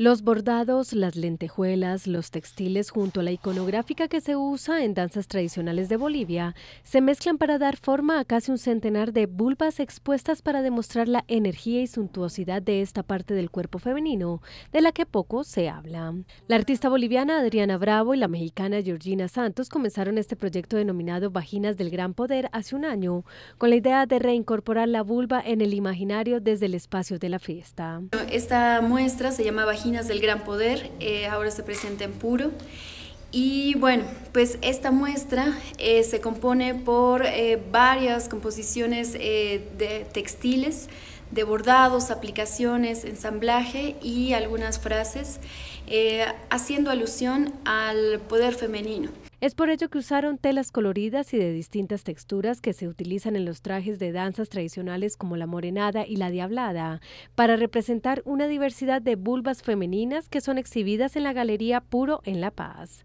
Los bordados, las lentejuelas, los textiles junto a la iconográfica que se usa en danzas tradicionales de Bolivia se mezclan para dar forma a casi un centenar de vulvas expuestas para demostrar la energía y suntuosidad de esta parte del cuerpo femenino, de la que poco se habla. La artista boliviana Adriana Bravo y la mexicana Georgina Santos comenzaron este proyecto denominado Vaginas del Gran Poder hace un año, con la idea de reincorporar la vulva en el imaginario desde el espacio de la fiesta. Esta muestra se llama Vaginas del Gran Poder, eh, ahora se presenta en puro. Y bueno, pues esta muestra eh, se compone por eh, varias composiciones de textiles, de bordados, aplicaciones, ensamblaje y algunas frases, haciendo alusión al poder femenino. Es por ello que usaron telas coloridas y de distintas texturas que se utilizan en los trajes de danzas tradicionales como la morenada y la diablada, para representar una diversidad de bulbas femeninas que son exhibidas en la Galería Puro en La Paz.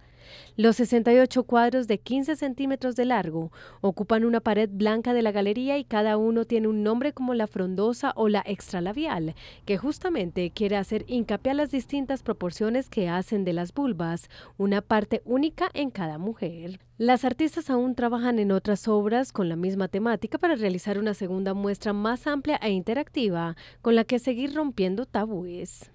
Los 68 cuadros de 15 centímetros de largo ocupan una pared blanca de la galería y cada uno tiene un nombre como la frondosa o la extralabial, que justamente quiere hacer hincapié a las distintas proporciones que hacen de las bulbas una parte única en cada mujer. Las artistas aún trabajan en otras obras con la misma temática para realizar una segunda muestra más amplia e interactiva con la que seguir rompiendo tabúes.